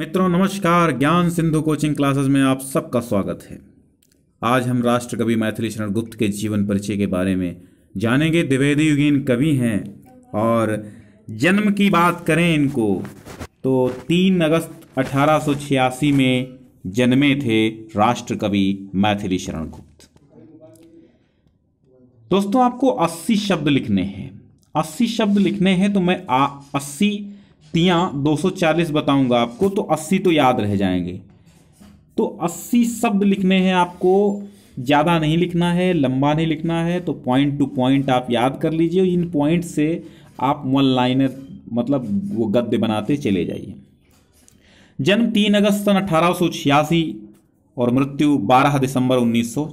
मित्रों नमस्कार ज्ञान सिंधु कोचिंग क्लासेस में आप सबका स्वागत है आज हम राष्ट्र कवि मैथिली शरण गुप्त के जीवन परिचय के बारे में जानेंगे द्विवेदी युगीन कवि हैं और जन्म की बात करें इनको तो 3 अगस्त अठारह में जन्मे थे राष्ट्र कवि मैथिली शरण गुप्त दोस्तों आपको 80 शब्द लिखने हैं 80 शब्द लिखने हैं तो मैं आ, 80 सौ 240 बताऊंगा आपको तो 80 तो याद रह जाएंगे तो 80 शब्द लिखने हैं आपको ज़्यादा नहीं लिखना है लंबा नहीं लिखना है तो पॉइंट टू पॉइंट आप याद कर लीजिए इन पॉइंट से आप वन लाइनर मतलब वो गद्य बनाते चले जाइए जन्म तीन अगस्त सन अठारह और मृत्यु 12 दिसंबर उन्नीस सौ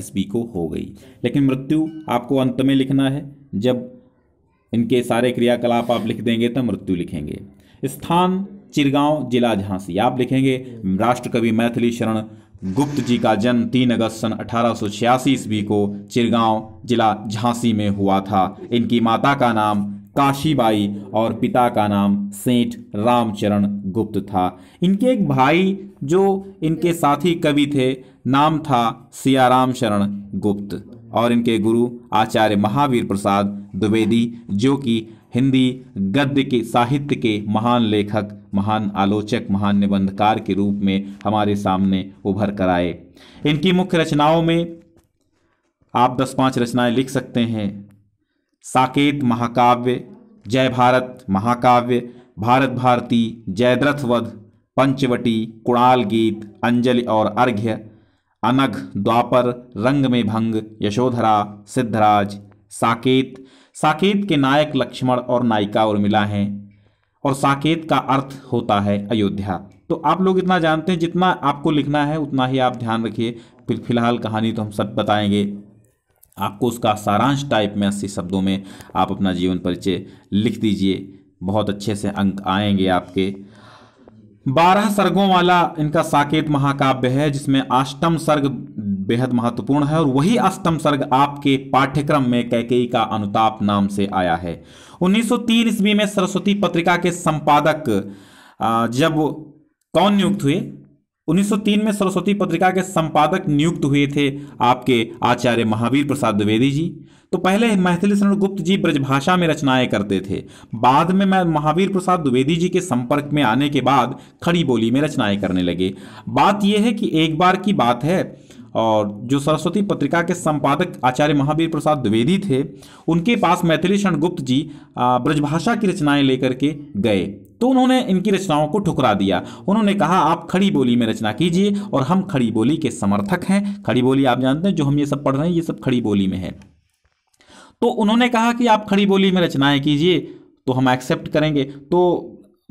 ईस्वी को हो गई लेकिन मृत्यु आपको अंत में लिखना है जब इनके सारे क्रियाकलाप आप लिख देंगे तो मृत्यु लिखेंगे स्थान चिरगांव जिला झांसी आप लिखेंगे राष्ट्रकवि मैथिली शरण गुप्त जी का जन्म तीन अगस्त सन अठारह ईस्वी को चिरगांव जिला झांसी में हुआ था इनकी माता का नाम काशीबाई और पिता का नाम सेठ रामचरण गुप्त था इनके एक भाई जो इनके साथी कवि थे नाम था सियाराम शरण गुप्त और इनके गुरु आचार्य महावीर प्रसाद द्विवेदी जो कि हिंदी गद्य के साहित्य के महान लेखक महान आलोचक महान निबंधकार के रूप में हमारे सामने उभर कर आए इनकी मुख्य रचनाओं में आप दस पाँच रचनाएं लिख सकते हैं साकेत महाकाव्य जय भारत महाकाव्य भारत भारती जयद्रथवध पंचवटी कुणाल गीत अंजलि और अर्घ्य अनघ द्वापर रंग में भंग यशोधरा सिद्धराज साकेत साकेत के नायक लक्ष्मण और नायिका उर्मिला हैं और साकेत का अर्थ होता है अयोध्या तो आप लोग इतना जानते हैं जितना आपको लिखना है उतना ही आप ध्यान रखिए फिर फिलहाल कहानी तो हम सब बताएंगे आपको उसका सारांश टाइप में अस्सी शब्दों में आप अपना जीवन परिचय लिख दीजिए बहुत अच्छे से अंक आएंगे आपके बारह सर्गों वाला इनका साकेत महाकाव्य है जिसमें अष्टम सर्ग बेहद महत्वपूर्ण है और वही अष्टम सर्ग आपके पाठ्यक्रम में कैकेयी का अनुताप नाम से आया है 1903 ईस्वी में सरस्वती पत्रिका के संपादक जब कौन नियुक्त हुए 1903 में सरस्वती पत्रिका के संपादक नियुक्त हुए थे आपके आचार्य महावीर प्रसाद द्विवेदी जी तो पहले मैथिली शरण गुप्त जी ब्रजभाषा में रचनाएं करते थे बाद में मैं महावीर प्रसाद द्विवेदी जी के संपर्क में आने के बाद खड़ी बोली में रचनाएं करने लगे बात यह है कि एक बार की बात है और जो सरस्वती पत्रिका के संपादक आचार्य महावीर प्रसाद द्विवेदी थे उनके पास मैथिली शरण गुप्त जी ब्रजभाषा की रचनाएं लेकर के गए तो उन्होंने इनकी रचनाओं को ठुकरा दिया उन्होंने कहा आप खड़ी बोली में रचना कीजिए और हम खड़ी बोली के समर्थक हैं खड़ी बोली आप जानते हैं जो हम ये सब पढ़ रहे हैं ये सब खड़ी बोली में है तो उन्होंने कहा कि आप खड़ी बोली में रचनाएं कीजिए तो हम एक्सेप्ट करेंगे तो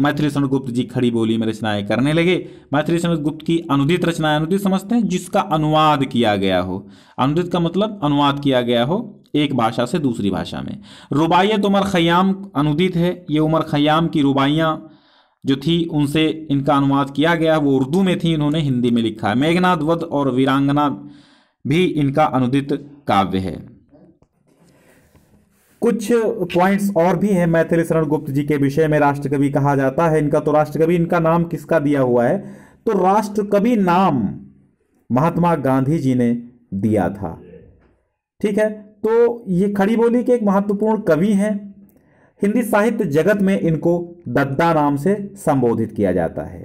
मैथिली गुप्त जी खड़ी बोली में रचनाएं करने लगे मैथिली गुप्त की अनुदित रचनाएं अनुदित समझते हैं जिसका अनुवाद किया गया हो अनुदित का मतलब अनुवाद किया गया हो एक भाषा से दूसरी भाषा में रुबाइत उमर खयाम अनुदित है ये उमर खयाम की रुबाइयाँ जो थी उनसे इनका अनुवाद किया गया वो उर्दू में थी इन्होंने हिंदी में लिखा है मेघनाथ वध और वीरांगना भी इनका अनुदित काव्य है कुछ पॉइंट्स और भी हैं मैथिली शरण गुप्त जी के विषय में राष्ट्रकवि कहा जाता है इनका तो राष्ट्रकवि इनका नाम किसका दिया हुआ है तो राष्ट्रकवि नाम महात्मा गांधी जी ने दिया था ठीक है तो ये खड़ी बोली के एक महत्वपूर्ण कवि हैं हिंदी साहित्य जगत में इनको दद्दा नाम से संबोधित किया जाता है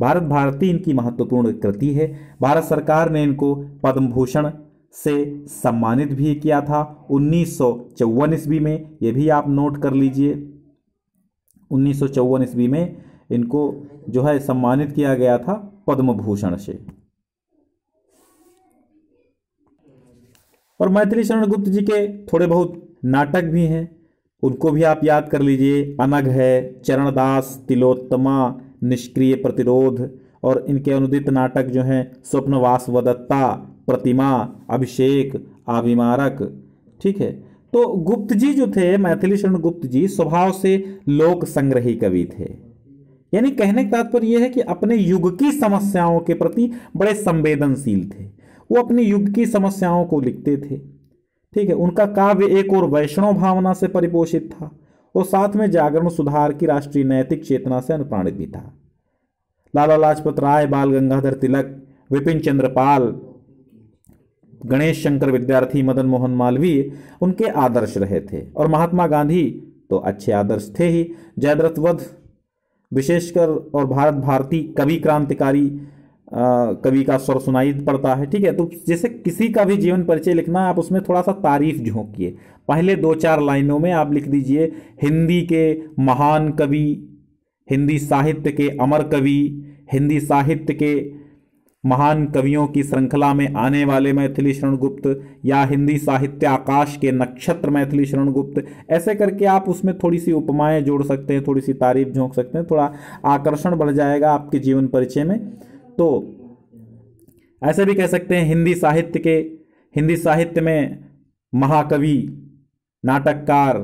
भारत भारती इनकी महत्वपूर्ण कृति है भारत सरकार ने इनको पद्म भूषण से सम्मानित भी किया था उन्नीस सौ ईस्वी में ये भी आप नोट कर लीजिए उन्नीस सौ ईस्वी में इनको जो है सम्मानित किया गया था पद्म भूषण से और मैथिली शरण गुप्त जी के थोड़े बहुत नाटक भी हैं उनको भी आप याद कर लीजिए अनग है चरणदास तिलोत्तमा निष्क्रिय प्रतिरोध और इनके अनुदित नाटक जो हैं स्वप्नवास वदत्ता प्रतिमा अभिषेक अभिमारक ठीक है तो गुप्त जी जो थे मैथिली शरण गुप्त जी स्वभाव से लोक संग्रही कवि थे यानी कहने का तात्पर्य यह है कि अपने युग की समस्याओं के प्रति बड़े संवेदनशील थे वो अपने युग की समस्याओं को लिखते थे ठीक है उनका काव्य एक और वैष्णव भावना से परिपोषित था और साथ में जागरण सुधार की राष्ट्रीय नैतिक चेतना से अनुप्राणित भी था लाला लाजपत राय बाल गंगाधर तिलक विपिन चंद्रपाल गणेश शंकर विद्यार्थी मदन मोहन मालवीय उनके आदर्श रहे थे और महात्मा गांधी तो अच्छे आदर्श थे ही जयद्रथ वध विशेषकर और भारत भारती कवि क्रांतिकारी कवि का स्वर सुनाई पड़ता है ठीक है तो जैसे किसी का भी जीवन परिचय लिखना आप उसमें थोड़ा सा तारीफ झोंकिए पहले दो चार लाइनों में आप लिख दीजिए हिंदी के महान कवि हिंदी साहित्य के अमर कवि हिंदी साहित्य के महान कवियों की श्रृंखला में आने वाले मैथिली शरण गुप्त या हिंदी साहित्य आकाश के नक्षत्र मैथिली शरण गुप्त ऐसे करके आप उसमें थोड़ी सी उपमाएं जोड़ सकते हैं थोड़ी सी तारीफ झोंक सकते हैं थोड़ा आकर्षण बढ़ जाएगा आपके जीवन परिचय में तो ऐसे भी कह सकते हैं हिंदी साहित्य के हिंदी साहित्य में महाकवि नाटककार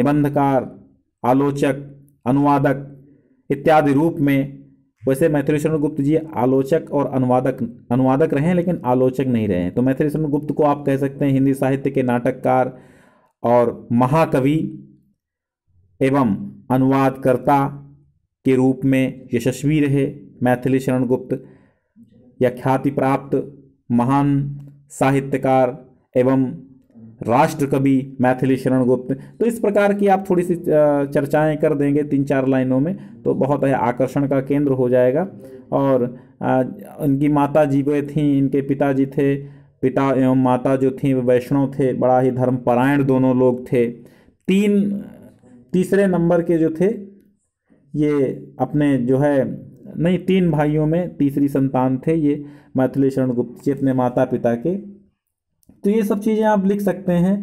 निबंधकार आलोचक अनुवादक इत्यादि रूप में वैसे मैथिली शरण गुप्त जी आलोचक और अनुवादक अनुवादक रहे हैं लेकिन आलोचक नहीं रहे हैं तो मैथिली शरण गुप्त को आप कह सकते हैं हिंदी साहित्य के नाटककार और महाकवि एवं अनुवादकर्ता के रूप में यशस्वी रहे मैथिली शरण गुप्त या ख्याति प्राप्त महान साहित्यकार एवं राष्ट्र कवि मैथिली शरण गुप्त तो इस प्रकार की आप थोड़ी सी चर्चाएं कर देंगे तीन चार लाइनों में तो बहुत आकर्षण का केंद्र हो जाएगा और इनकी माता जी वे थीं इनके पिताजी थे पिता एवं माता जो थीं वे वैष्णव थे बड़ा ही धर्मपरायण दोनों लोग थे तीन तीसरे नंबर के जो थे ये अपने जो है नहीं तीन भाइयों में तीसरी संतान थे ये मैथिली शरण गुप्त जी अपने माता पिता के तो ये सब चीज़ें आप लिख सकते हैं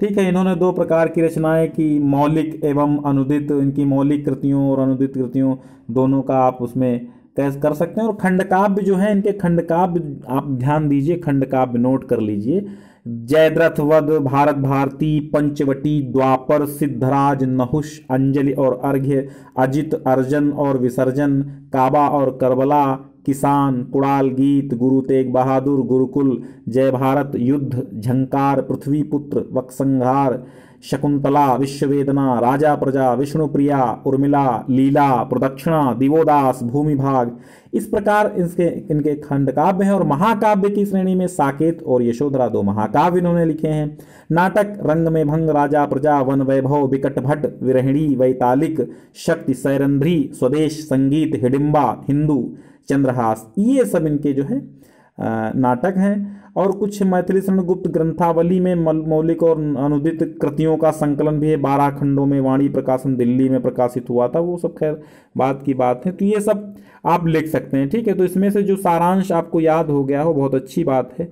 ठीक है इन्होंने दो प्रकार की रचनाएं की मौलिक एवं अनुदित इनकी मौलिक कृतियों और अनुदित कृतियों दोनों का आप उसमें कैस कर सकते हैं और खंडकाव्य जो है इनके खंडकाव्य आप ध्यान दीजिए खंडकाव्य नोट कर लीजिए जयद्रथ वध भारत भारती पंचवटी द्वापर सिद्धराज नहुष अंजलि और अर्घ्य अजित अर्जन और विसर्जन काबा और करबला किसान कुड़ाल गीत गुरु तेग बहादुर गुरुकुल जय भारत युद्ध झंकार पृथ्वी पुत्र वक्संहार शकुंतला विश्ववेदना राजा प्रजा विष्णुप्रिया उर्मिला लीला प्रदक्षिणा दिवोदास भूमि भाग इस प्रकार इसके इनके खंड काव्य हैं और महाकाव्य की श्रेणी में साकेत और यशोधरा दो महाकाव्य इन्होंने लिखे हैं नाटक रंग में भंग राजा प्रजा वन वैभव विकट भट्ट विरहिणी वैतालिक शक्ति सैरंध्री स्वदेश संगीत हिडिम्बा हिंदू चंद्रहास ये सब इनके जो है नाटक हैं और कुछ मैथिली शरण गुप्त ग्रंथावली में मौलिक और अनुदित कृतियों का संकलन भी है बारह खंडों में वाणी प्रकाशन दिल्ली में प्रकाशित हुआ था वो सब खैर बात की बात है तो ये सब आप लिख सकते हैं ठीक है तो इसमें से जो सारांश आपको याद हो गया हो बहुत अच्छी बात है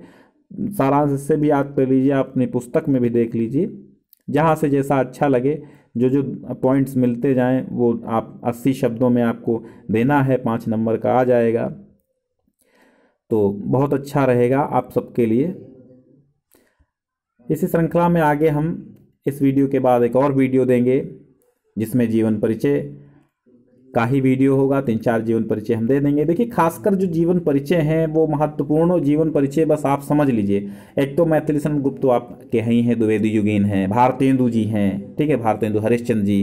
सारांश इससे भी याद कर लीजिए आप अपनी पुस्तक में भी देख लीजिए जहाँ से जैसा अच्छा लगे जो जो पॉइंट्स मिलते जाएं वो आप अस्सी शब्दों में आपको देना है पाँच नंबर का आ जाएगा तो बहुत अच्छा रहेगा आप सबके लिए इसी श्रृंखला में आगे हम इस वीडियो के बाद एक और वीडियो देंगे जिसमें जीवन परिचय का ही वीडियो होगा तीन तो चार जीवन परिचय हम दे देंगे देखिए खासकर जो जीवन परिचय हैं वो महत्वपूर्ण जीवन परिचय बस आप समझ लीजिए एक तो मैथिली सन गुप्त तो आप के ही हैं द्विवेदी युगीन हैं भारतेंदु जी हैं ठीक है भारतेंदु हरिश्चंद्र जी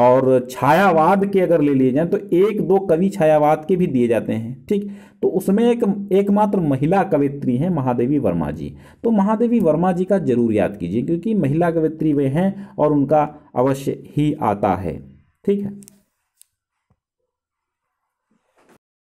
और छायावाद के अगर ले लिए जाएं तो एक दो कवि छायावाद के भी दिए जाते हैं ठीक तो उसमें एक एकमात्र महिला कवित्री हैं महादेवी वर्मा जी तो महादेवी वर्मा जी का जरूर याद कीजिए क्योंकि महिला कवित्री वे हैं और उनका अवश्य ही आता है ठीक है